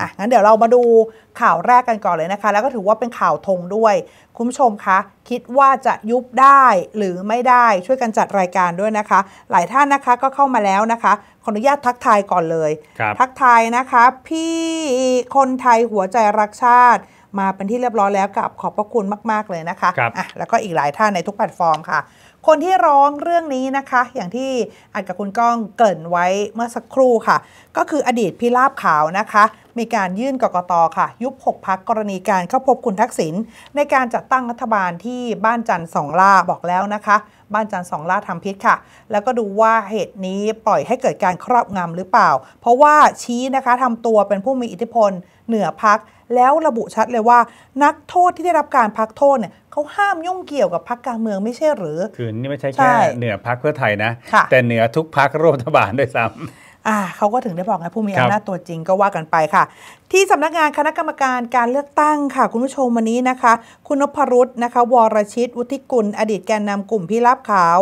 อ่ะ งั้นเดี๋ยวเรามาดูข่าวแรกกันก่อนเลยนะคะ แล้วก็ถือว่าเป็นข่าวธงด้วย คุณผู้ชมคะคิดว่าจะยุบได้หรือไม่ได้ช่วยกันจัดรายการด้วยนะคะ หลายท่านนะคะก็เข้ามาแล้วนะคะขออนุญาตทักทายก่อนเลย ทักทายนะคะ พี่คนไทยหัวใจรักชาติมาเป็นที่เรียบร้อยแล้วกับขอบพระคุณมากๆเลยนะคะคอ่ะแล้วก็อีกหลายท่านในทุกแพลตฟอร์มค่ะคนที่ร้องเรื่องนี้นะคะ อย่างที่อัดกับคุณก้องเกินไว้เมื่อสักครู่ค่ะ ก็คืออดีตพิราบขาวนะคะ มีการยื่นกกตค่ะ ยุบหกพักกรณีการเข้าพบคุณทักษิณในการจัดตั้งรัฐบาลที่บ้านจันทร์สองลาบอกแล้วนะคะบ้านจันทร์สองลาทำพิษค่ะ แล้วก็ดูว่าเหตุนี้ปล่อยให้เกิดการครอบงำหรือเปล่า เพราะว่าชี้นะคะทำตัวเป็นผู้มีอิทธิพลเหนือพักแล้วระบุชัดเลยว่านักโทษที่ได้รับการพักโทษเนี่ยเขาห้ามยุ่งเกี่ยวกับพักการเมืองไม่ใช่หรือคือนี่ไม่ใช่แค่เหนือพักเพื่อไทยนะ แต่เหนือทุกพักร่วมรัฐบาลด้วยซ้ำอ่าเขาก็ถึงได้บอกไงผู้มีอำนาจตัวจริงก็ว่ากันไปค่ะ ที่สำนักงานคณะกรรมการการเลือกตั้งค่ะ คุณผู้ชมวันนี้นะคะ คุณนพรุษนะคะวรชิตวุฒิกุลอดีตแกนนำกลุ่มพิรับขาว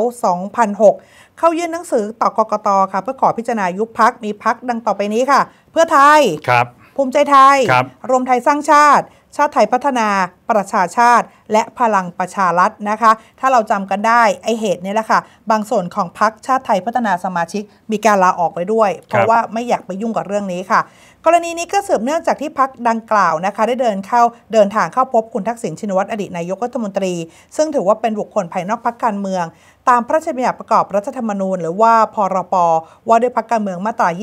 2006 เข้ายื่นหนังสือต่อกกตค่ะเพื่อขอพิจารณายุบพักมีพักดังต่อไปนี้ค่ะ เพื่อไทยครับ ภูมิใจไทยครับรวมไทยสร้างชาติ ชาติไทยพัฒนาประชาชาติและพลังประชารัฐนะคะ ถ้าเราจำกันได้ไอเหตุนี่แหละค่ะ บางส่วนของพรรคชาติไทยพัฒนาสมาชิกมีการลาออกไปด้วย เพราะว่าไม่อยากไปยุ่งกับเรื่องนี้ค่ะ กรณีนี้ก็สืบเนื่องจากที่พักดังกล่าวนะคะ ได้เดินเข้าเดินทางเข้าพบคุณทักษิณชินวัตรอดีตนายกรัฐมนตรี ซึ่งถือว่าเป็นบุคคลภายนอกพักการเมือง ตามพระราชบัญญัติประกอบรัฐธรรมนูญหรือว่าพรปว่าด้วยพักการเมืองมาตรา 21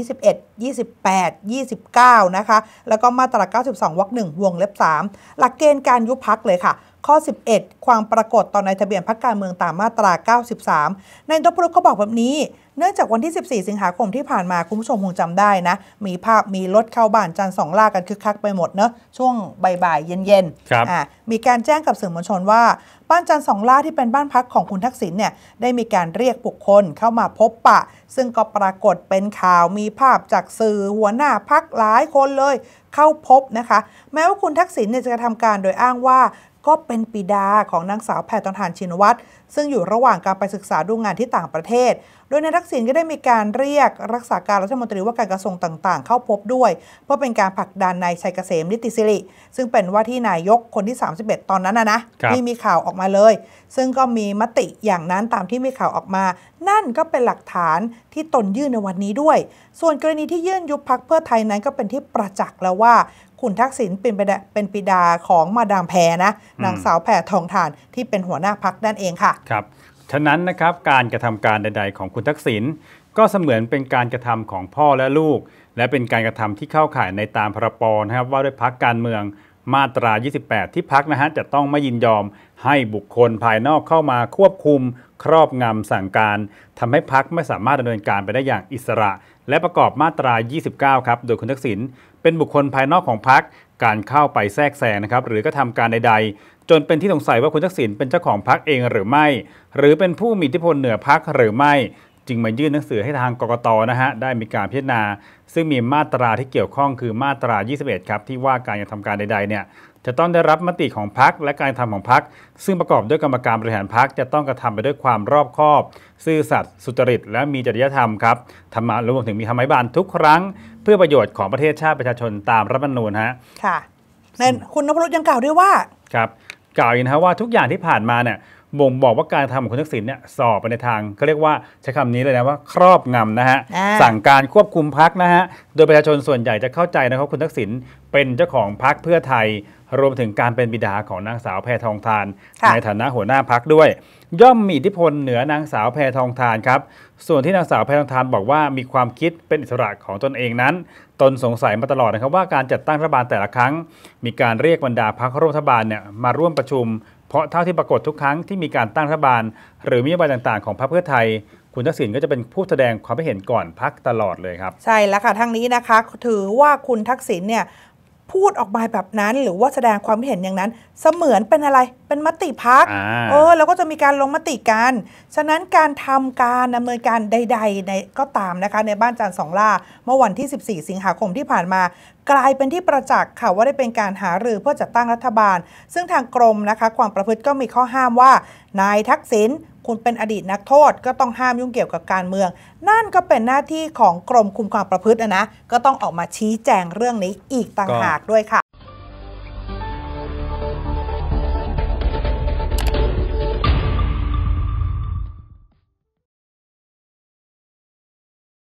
28 29 นะคะแล้วก็มาตรา 92 วรรคหนึ่งวงเล็บ 3 หลักเกณฑ์การยุุพักเลยค่ะข้อ 11 ความปรากฏต่อในทะเบียนพรรคการเมืองตามมาตรา 93นายนพรุก็บอกแบบนี้ เนื่องจากวันที่ 14 สิงหาคมที่ผ่านมาคุณผู้ชมคงจำได้นะ มีภาพมีรถเข้าบ้านจันสองลากันคึกคักไปหมดเนอะ ช่วงบ่ายเย็นๆมีการแจ้งกับสื่อมวลชนว่า บ้านจันสองลาที่เป็นบ้านพักของคุณทักษิณเนี่ยได้มีการเรียกบุคคลเข้ามาพบปะ ซึ่งก็ปรากฏเป็นข่าวมีภาพจากสื่อหัวหน้าพักหลายคนเลยเข้าพบนะคะ แม้ว่าคุณทักษิณเนี่ยจะทำการโดยอ้างว่าก็เป็นปิดาของนางสาวแพทองทานชินวัตร ซึ่งอยู่ระหว่างการไปศึกษาดูงานที่ต่างประเทศ โดยนายทักษิณก็ได้มีการเรียกรักษาการรัฐมนตรีว่าการกระทรวงต่าง ๆ เข้าพบด้วย เพื่อเป็นการผลักดันนายชัยเกษมนิติสิริ ซึ่งเป็นว่าที่นายกคนที่31ตอนนั้นนะนะที่มีข่าวออกมาเลย ซึ่งก็มีมติอย่างนั้นตามที่มีข่าวออกมา นั่นก็เป็นหลักฐานที่ตนยื่นในวันนี้ด้วย ส่วนกรณีที่ยื่นยุบพักเพื่อไทยนั้นก็เป็นที่ประจักษ์แล้วว่าคุณทักษิณเป็นเป็นปิดาของมาดามแพรนะนางสาวแพทองทานที่เป็นหัวหน้าพักนั่นเองค่ะครับฉะนั้นนะครับการกระทำการใดๆ ของคุณทักษิณก็เสมือนเป็นการกระทำของพ่อและลูก และเป็นการกระทำที่เข้าข่ายในตามพรบนะครับว่าด้วยพักการเมืองมาตรา 28 ที่พักนะฮะจะต้องไม่ยินยอมให้บุคคลภายนอกเข้ามาควบคุมครอบงำสั่งการทำให้พักไม่สามารถดำเนินการไปได้อย่างอิสระและประกอบมาตรา 29 ครับ โดยคุณทักษิณเป็นบุคคลภายนอกของพรรคการเข้าไปแทรกแซงนะครับหรือกระทาการใดๆ จนเป็นที่สงสัยว่าคุณทักษิณเป็นเจ้าของพรรคเองหรือไม่ หรือเป็นผู้มีอิทธิพลเหนือพรรคหรือไม่ จึงมายื่นหนังสือให้ทางกกตนะฮะได้มีการพิจารณา ซึ่งมีมาตราที่เกี่ยวข้องคือมาตรา 21 ครับ ที่ว่าการกระทำการใดๆเนี่ยจะต้องได้รับมติของพักและการทำของพักซึ่งประกอบด้วยกรรมการบริหารพักจะต้องกระทำไปด้วยความรอบคอบซื่อสัตย์สุจริต และมีจริยธรรมครับธรรมะรวมถึงมีธรรมิบาลทุกครั้ง เพื่อประโยชน์ของประเทศชาติประชาชนตามรัฐธรรมนูญฮะค่ะนั่นคุณนพรุษยังกล่าวด้วยว่าครับกล่าวอีกนะว่าทุกอย่างที่ผ่านมาเนี่ยบ่งบอกว่าการทำของคุณทักษิณเนี่ยสอบไปในทางเขาเรียกว่าใช้คำนี้เลยนะว่าครอบงำนะฮะสั่งการควบคุมพักนะฮะโดยประชาชนส่วนใหญ่จะเข้าใจนะครับคุณทักษิณเป็นเจ้าของพักเพื่อไทย รวมถึงการเป็นบิดาของนางสาวแพทองทาน ในฐานะหัวหน้าพักด้วย ย่อมมีอิทธิพลเหนือนางสาวแพทองทานครับ ส่วนที่นางสาวแพทองทานบอกว่ามีความคิดเป็นอิสระของตนเองนั้น ตนสงสัยมาตลอดนะครับว่าการจัดตั้งรัฐบาลแต่ละครั้ง มีการเรียกบรรดาพักร่วมรัฐบาลเนี่ยมาร่วมประชุมเพราะเท่าที่ปรากฏทุกครั้งที่มีการตั้งรัฐบาล หรือมีนโยบายต่างๆของพรรคเพื่อไทย คุณทักษิณก็จะเป็นผู้แสดงความเห็นก่อนพักตลอดเลยครับ ใช่แล้วค่ะทั้งนี้นะคะ ถือว่าคุณทักษิณเนี่ยพูดออกมาแบบนั้นหรือว่าแสดงความเห็นอย่างนั้น เสมือนเป็นอะไรเป็นมติพักเออแล้วก็จะมีการลงมติกัน ฉะนั้นการทำการดำเนินการใดๆในก็ตามนะคะในบ้านจานสองล่าเมื่อวันที่ 14 สิงหาคมที่ผ่านมา กลายเป็นที่ประจักษ์ค่ะ ว่าได้เป็นการหารือเพื่อจัดตั้งรัฐบาล ซึ่งทางกรมนะคะ ความประพฤติก็มีข้อห้ามว่านายทักษิณคุณเป็นอดีตนักโทษก็ต้องห้ามยุ่งเกี่ยวกับการเมือง นั่นก็เป็นหน้าที่ของกรมคุมความประพฤตินะ ก็ต้องออกมาชี้แจงเรื่องนี้อีกต่างหากด้วยค่ะ